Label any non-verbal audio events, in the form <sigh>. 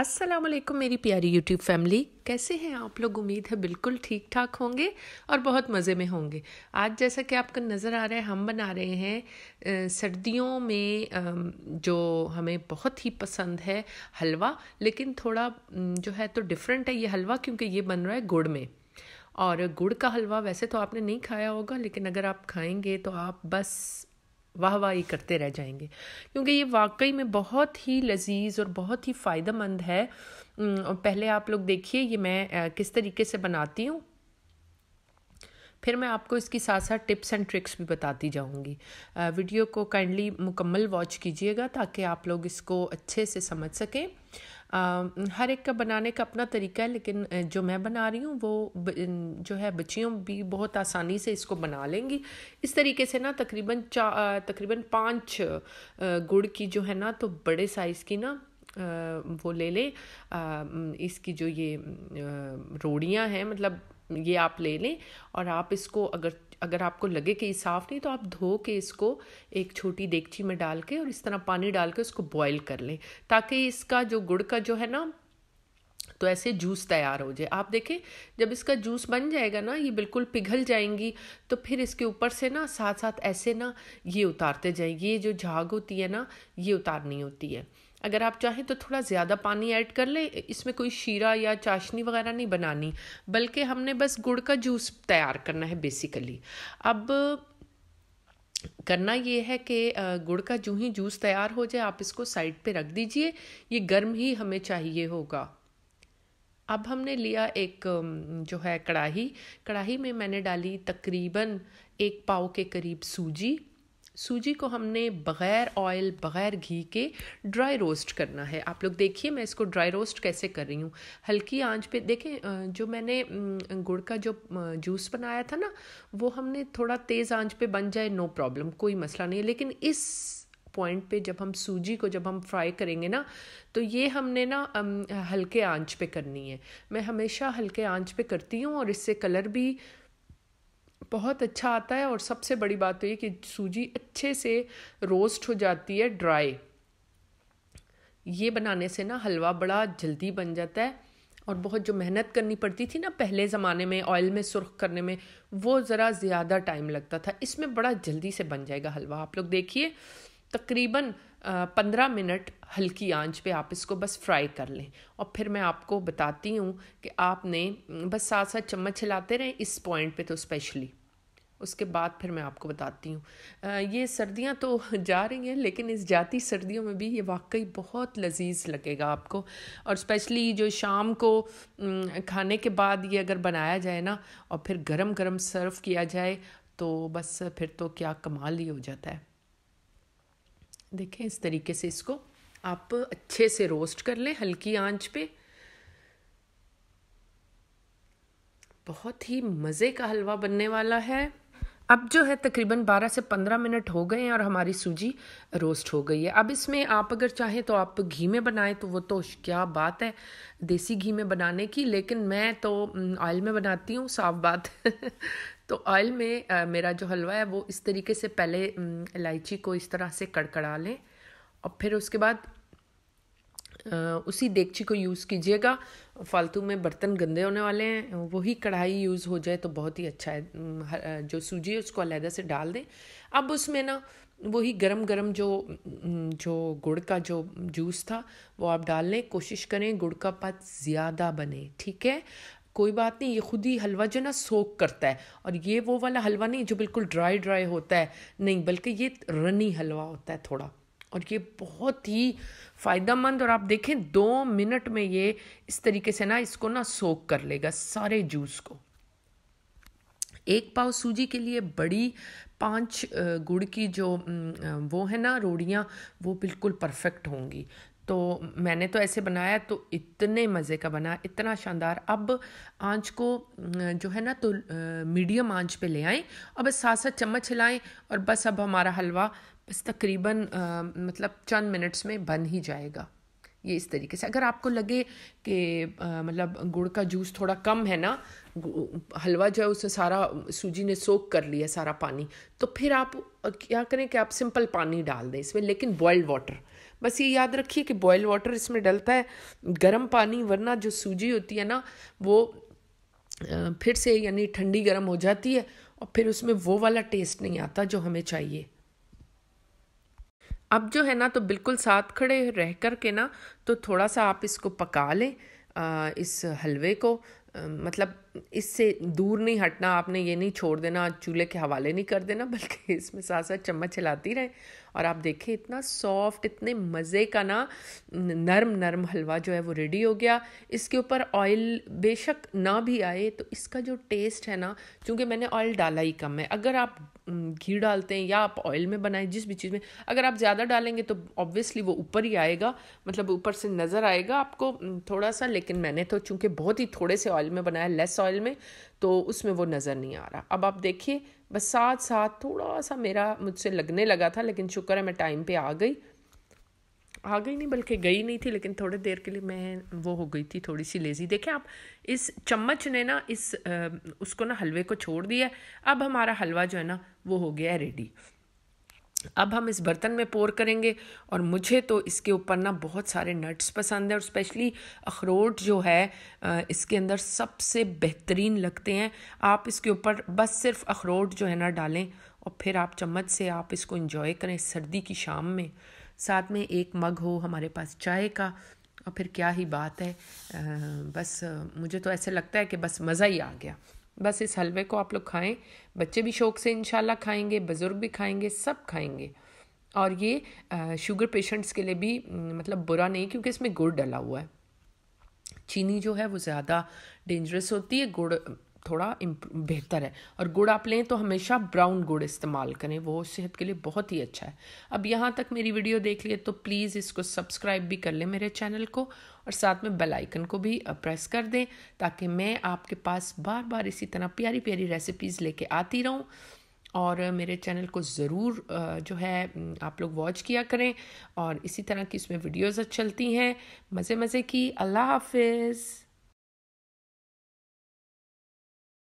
असलकुम मेरी प्यारी YouTube फैमिली कैसे हैं आप लोग उम्मीद है बिल्कुल ठीक ठाक होंगे और बहुत मज़े में होंगे आज जैसा कि आपको नज़र आ रहा है हम बना रहे हैं सर्दियों में जो हमें बहुत ही पसंद है हलवा लेकिन थोड़ा जो है तो डिफरेंट है ये हलवा क्योंकि ये बन रहा है गुड़ में और गुड़ का हलवा वैसे तो आपने नहीं खाया होगा लेकिन अगर आप खाएंगे तो आप बस वाह वाह ही करते रह जाएंगे क्योंकि ये वाकई में बहुत ही लजीज और बहुत ही फ़ायदेमंद है पहले आप लोग देखिए ये मैं किस तरीके से बनाती हूँ फिर मैं आपको इसके साथ साथ टिप्स एंड ट्रिक्स भी बताती जाऊँगी वीडियो को काइंडली मुकम्मल वॉच कीजिएगा ताकि आप लोग इसको अच्छे से समझ सकें हर एक का बनाने का अपना तरीका है लेकिन जो मैं बना रही हूँ वो जो है बच्चियों भी बहुत आसानी से इसको बना लेंगी इस तरीके से ना तकरीबन चा तकरीबन पाँच गुड़ की जो है ना तो बड़े साइज़ की ना वो ले लें इसकी जो ये रोड़ियाँ हैं मतलब ये आप ले लें और आप इसको अगर अगर आपको लगे कि ये साफ़ नहीं तो आप धो के इसको एक छोटी देगची में डाल के और इस तरह पानी डाल के उसको बॉईल कर लें ताकि इसका जो गुड़ का जो है ना तो ऐसे जूस तैयार हो जाए आप देखें जब इसका जूस बन जाएगा ना ये बिल्कुल पिघल जाएंगी तो फिर इसके ऊपर से ना साथ साथ ऐसे ना ये उतारते जाएंगे ये जो झाग होती है ना ये उतारनी होती है अगर आप चाहें तो थोड़ा ज़्यादा पानी ऐड कर लें इसमें कोई शीरा या चाशनी वगैरह नहीं बनानी बल्कि हमने बस गुड़ का जूस तैयार करना है बेसिकली अब करना ये है कि गुड़ का जूँ ही जूस तैयार हो जाए आप इसको साइड पे रख दीजिए ये गर्म ही हमें चाहिए होगा अब हमने लिया एक जो है कढ़ाही कढ़ाही में मैंने डाली तकरीबन एक पाव के करीब सूजी सूजी को हमने बग़ैर ऑयल बग़ैर घी के ड्राई रोस्ट करना है आप लोग देखिए मैं इसको ड्राई रोस्ट कैसे कर रही हूँ हल्की आंच पे देखें जो मैंने गुड़ का जो जूस बनाया था ना वो हमने थोड़ा तेज़ आंच पे बन जाए नो प्रॉब्लम कोई मसला नहीं है लेकिन इस पॉइंट पे जब हम सूजी को जब हम फ्राई करेंगे ना तो ये हमने ना हल्के आंच पे करनी है मैं हमेशा हल्के आंच पे करती हूँ और इससे कलर भी बहुत अच्छा आता है और सबसे बड़ी बात तो ये कि सूजी अच्छे से रोस्ट हो जाती है ड्राई ये बनाने से ना हलवा बड़ा जल्दी बन जाता है और बहुत जो मेहनत करनी पड़ती थी ना पहले ज़माने में ऑयल में सुरख करने में वो ज़रा ज़्यादा टाइम लगता था इसमें बड़ा जल्दी से बन जाएगा हलवा आप लोग देखिए तकरीबन पंद्रह मिनट हल्की आंच पे आप इसको बस फ्राई कर लें और फिर मैं आपको बताती हूँ कि आपने बस साथ साथ चम्मच हिलाते रहें इस पॉइंट पे तो स्पेशली उसके बाद फिर मैं आपको बताती हूँ ये सर्दियाँ तो <laughs> जा रही हैं लेकिन इस जाती सर्दियों में भी ये वाकई बहुत लजीज लगेगा आपको और स्पेशली जो शाम को खाने के बाद ये अगर बनाया जाए ना और फिर गरम गरम सर्व किया जाए तो बस फिर तो क्या कमाल ही हो जाता है देखें इस तरीके से इसको आप अच्छे से रोस्ट कर लें हल्की आंच पे बहुत ही मज़े का हलवा बनने वाला है अब जो है तकरीबन 12 से 15 मिनट हो गए हैं और हमारी सूजी रोस्ट हो गई है अब इसमें आप अगर चाहें तो आप घी में बनाएं तो वो तो क्या बात है देसी घी में बनाने की लेकिन मैं तो ऑयल में बनाती हूँ साफ बात <laughs> तो ऑयल में आ, मेरा जो हलवा है वो इस तरीके से पहले इलायची को इस तरह से कड़कड़ा लें और फिर उसके बाद उसी डेगची को यूज़ कीजिएगा फालतू में बर्तन गंदे होने वाले हैं वही कढ़ाई यूज़ हो जाए तो बहुत ही अच्छा है जो सूजी है उसको अलहदा से डाल दें अब उसमें ना वही गरम गरम जो जो गुड़ का जो जूस था वो आप डाल लें कोशिश करें गुड़ का पत ज़्यादा बने ठीक है कोई बात नहीं ये खुद ही हलवा जो ना सोक करता है और ये वो वाला हलवा नहीं जो बिल्कुल ड्राई ड्राई होता है नहीं बल्कि ये रनी हलवा होता है थोड़ा और ये बहुत ही फ़ायदेमंद और आप देखें दो मिनट में ये इस तरीके से ना इसको ना सोक कर लेगा सारे जूस को एक पाव सूजी के लिए बड़ी पांच गुड़ की जो वो है ना रोड़ियाँ वो बिल्कुल परफेक्ट होंगी तो मैंने तो ऐसे बनाया तो इतने मज़े का बना इतना शानदार अब आंच को जो है ना तो मीडियम आंच पे ले आएँ और बस साथ साथ चम्मच हिलाएं और बस अब हमारा हलवा बस तकरीबन मतलब चंद मिनट्स में बन ही जाएगा ये इस तरीके से अगर आपको लगे कि मतलब गुड़ का जूस थोड़ा कम है ना हलवा जो है उसे सारा सूजी ने सोख कर लिया सारा पानी तो फिर आप क्या करें कि आप सिंपल पानी डाल दें इसमें लेकिन बॉयल्ड वाटर बस ये याद रखिए कि बॉयल वाटर इसमें डलता है गर्म पानी वरना जो सूजी होती है ना वो फिर से यानी ठंडी गर्म हो जाती है और फिर उसमें वो वाला टेस्ट नहीं आता जो हमें चाहिए अब जो है ना तो बिल्कुल साथ खड़े रह कर के ना तो थोड़ा सा आप इसको पका लें इस हलवे को मतलब इससे दूर नहीं हटना आपने ये नहीं छोड़ देना चूल्हे के हवाले नहीं कर देना बल्कि <laughs> इसमें साथ साथ चम्मच चलाती रहें और आप देखें इतना सॉफ्ट इतने मज़े का ना नरम नरम हलवा जो है वो रेडी हो गया इसके ऊपर ऑयल बेशक ना भी आए तो इसका जो टेस्ट है ना चूँकि मैंने ऑयल डाला ही कम है अगर आप घी डालते हैं या आप ऑयल में बनाएं जिस भी चीज़ में अगर आप ज़्यादा डालेंगे तो ऑब्वियसली वो ऊपर ही आएगा मतलब ऊपर से नज़र आएगा आपको थोड़ा सा लेकिन मैंने तो चूँकि बहुत ही थोड़े से ऑयल ऑयल में बनाया लेस ऑयल में तो उसमें वो नज़र नहीं आ रहा अब आप देखिए बस साथ साथ थोड़ा सा मेरा मुझसे लगने लगा था लेकिन शुक्र है मैं टाइम पे आ गई आ गई नहीं बल्कि गई नहीं थी लेकिन थोड़ी देर के लिए मैं वो हो गई थी थोड़ी सी लेज़ी देखें आप इस चम्मच ने ना इस उसको ना हलवे को छोड़ दिया अब हमारा हलवा जो है ना वो हो गया रेडी अब हम इस बर्तन में पोर करेंगे और मुझे तो इसके ऊपर ना बहुत सारे नट्स पसंद हैं और स्पेशली अखरोट जो है इसके अंदर सबसे बेहतरीन लगते हैं आप इसके ऊपर बस सिर्फ अखरोट जो है ना डालें और फिर आप चम्मच से आप इसको इंजॉय करें सर्दी की शाम में साथ में एक मग हो हमारे पास चाय का और फिर क्या ही बात है बस मुझे तो ऐसे लगता है कि बस मज़ा ही आ गया बस इस हलवे को आप लोग खाएं बच्चे भी शौक से इनशाला खाएंगे बुज़ुर्ग भी खाएंगे सब खाएंगे और ये शुगर पेशेंट्स के लिए भी मतलब बुरा नहीं क्योंकि इसमें गुड़ डला हुआ है चीनी जो है वो ज़्यादा डेंजरस होती है गुड़ थोड़ा बेहतर है और गुड़ आप लें तो हमेशा ब्राउन गुड़ इस्तेमाल करें वो सेहत के लिए बहुत ही अच्छा है अब यहाँ तक मेरी वीडियो देख लिए तो प्लीज़ इसको सब्सक्राइब भी कर लें मेरे चैनल को और साथ में बेल आइकन को भी प्रेस कर दें ताकि मैं आपके पास बार बार इसी तरह प्यारी प्यारी रेसिपीज़ लेके आती रहूँ और मेरे चैनल को ज़रूर जो है आप लोग वॉच किया करें और इसी तरह की इसमें वीडियोज़ चलती हैं मज़े मज़े की अल्लाह हाफिज़